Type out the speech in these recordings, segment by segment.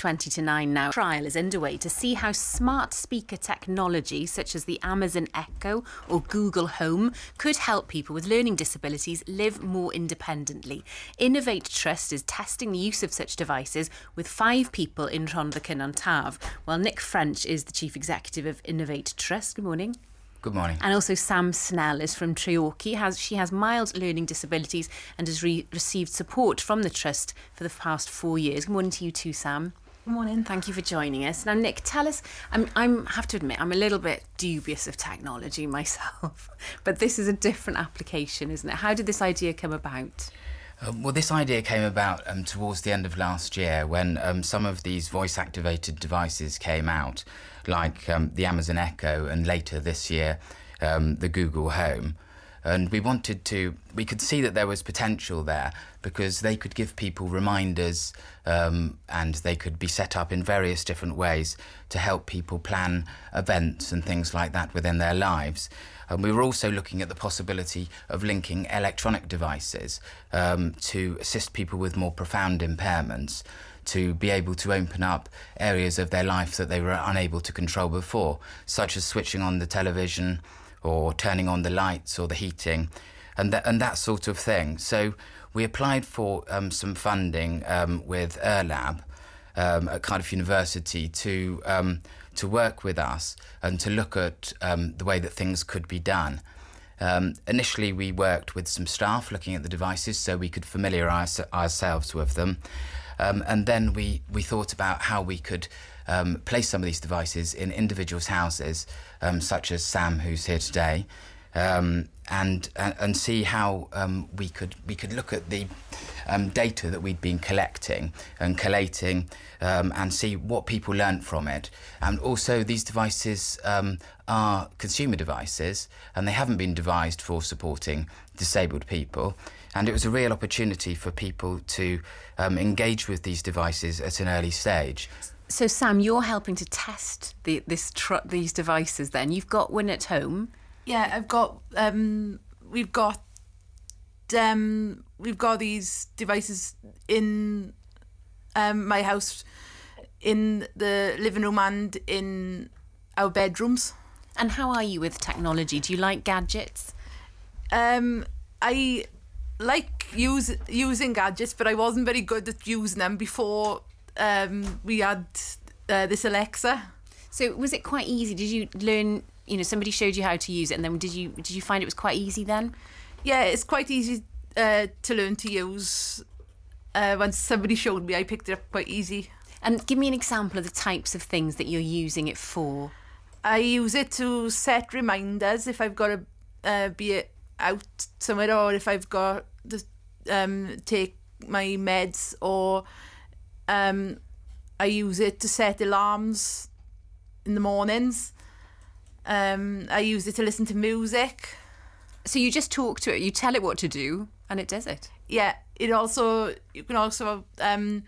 20 to 9 now. Trial is underway to see how smart speaker technology, such as the Amazon Echo or Google Home, could help people with learning disabilities live more independently. Innovate Trust is testing the use of such devices with five people in Rhondda on Tav. While Nick French is the chief executive of Innovate Trust. Good morning. Good morning. And also Sam Snell is from Treorchy. Has, she has mild learning disabilities and has re- received support from the Trust for the past four years. Good morning to you too, Sam. Morning. Thank you for joining us. Now, Nick, tell us. I'm, I'm have to admit, I'm a little bit dubious of technology myself, but this is a different application, isn't it? How did this idea come about? Um, well, this idea came about um, towards the end of last year when um, some of these voice activated devices came out, like um, the Amazon Echo and later this year, um, the Google Home. And we wanted to, we could see that there was potential there because they could give people reminders um, and they could be set up in various different ways to help people plan events and things like that within their lives. And we were also looking at the possibility of linking electronic devices um, to assist people with more profound impairments to be able to open up areas of their life that they were unable to control before, such as switching on the television or turning on the lights or the heating and that, and that sort of thing. So we applied for um, some funding um, with ERLAB um, at Cardiff University to um, to work with us and to look at um, the way that things could be done. Um, initially, we worked with some staff looking at the devices so we could familiarise ourselves with them. Um, and then we, we thought about how we could um, place some of these devices in individuals' houses, um, such as Sam, who's here today, um, and, and, and see how um, we could we could look at the um, data that we'd been collecting and collating um, and see what people learnt from it. And also, these devices um, are consumer devices and they haven't been devised for supporting disabled people. And it was a real opportunity for people to um, engage with these devices at an early stage so Sam, you're helping to test the, this tr- these devices. Then you've got one at home. Yeah, I've got. Um, we've got um, we've got these devices in um, my house, in the living room, and in our bedrooms. And how are you with technology? Do you like gadgets? Um, I like use using gadgets, but I wasn't very good at using them before um, we had uh, this Alexa. So was it quite easy? Did you learn? You know, somebody showed you how to use it, and then did you did you find it was quite easy then? yeah, it's quite easy uh, to learn to use. Uh, once somebody showed me, I picked it up quite easy. And give me an example of the types of things that you're using it for. I use it to set reminders if I've got to uh, be out somewhere or if I've got to um, take my meds or um, I use it to set alarms in the mornings. Um, I use it to listen to music. So you just talk to it, you tell it what to do, and it does it. Yeah. It also you can also um,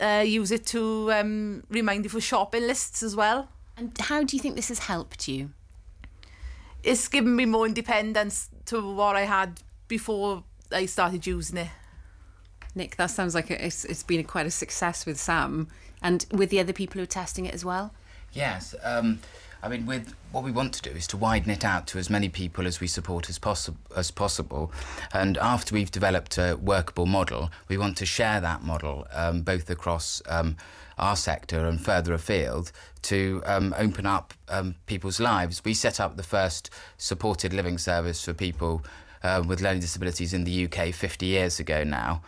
uh, use it to um, remind you for shopping lists as well. And how do you think this has helped you? It's given me more independence to what I had before I started using it. Nick, that sounds like it's, it's been a, quite a success with Sam and with the other people who are testing it as well. Yes. Um, I mean, with what we want to do is to widen it out to as many people as we support as possible. As possible, and after we've developed a workable model, we want to share that model um, both across um, our sector and further afield to um, open up um, people's lives. We set up the first supported living service for people uh, with learning disabilities in the UK 50 years ago now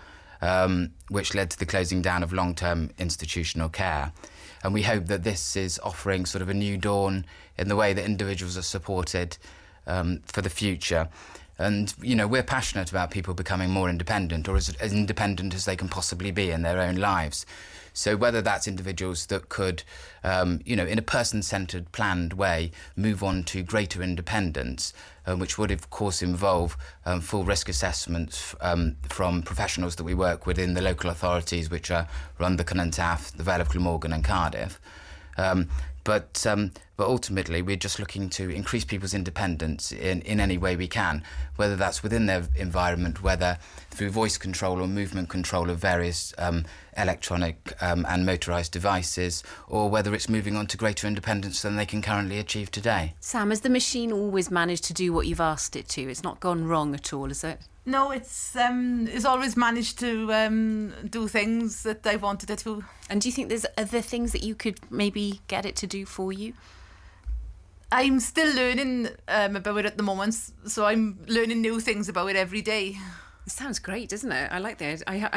um, which led to the closing down of long term institutional care. And we hope that this is offering sort of a new dawn in the way that individuals are supported um, for the future. And you know, we're passionate about people becoming more independent or as, as independent as they can possibly be in their own lives. So whether that's individuals that could, um, you know, in a person-centered, planned way, move on to greater independence, um, which would of course involve um, full risk assessments um, from professionals that we work with in the local authorities, which are Rhondda Cynon Taf, the Vale of Glamorgan, and Cardiff. Um, but um, but ultimately, we're just looking to increase people's independence in, in any way we can, whether that's within their environment, whether through voice control or movement control of various um, electronic um, and motorised devices, or whether it's moving on to greater independence than they can currently achieve today. Sam, has the machine always managed to do what you've asked it to? It's not gone wrong at all, is it? No, it's um, it's always managed to um, do things that I wanted it to. And do you think there's other things that you could maybe get it to do for you? I'm still learning um, about it at the moment, so I'm learning new things about it every day. It sounds great, doesn't it? I like that. I,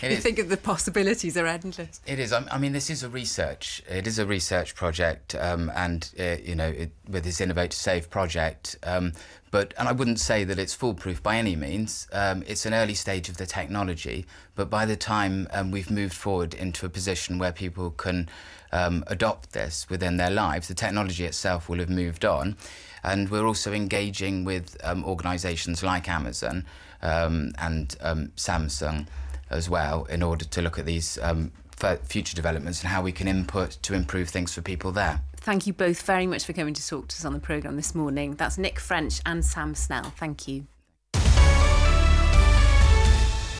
I you think of the possibilities are endless. It is. I mean, this is a research. It is a research project, um, and uh, you know, it, with this Innovate to Save project. Um, but and I wouldn't say that it's foolproof by any means. Um, it's an early stage of the technology, but by the time um, we've moved forward into a position where people can um, adopt this within their lives, the technology itself will have moved on, and we're also engaging with um, organisations like Amazon um, and um, Samsung as well in order to look at these um, future developments and how we can input to improve things for people there. Thank you both very much for coming to talk to us on the programme this morning. That's Nick French and Sam Snell. Thank you.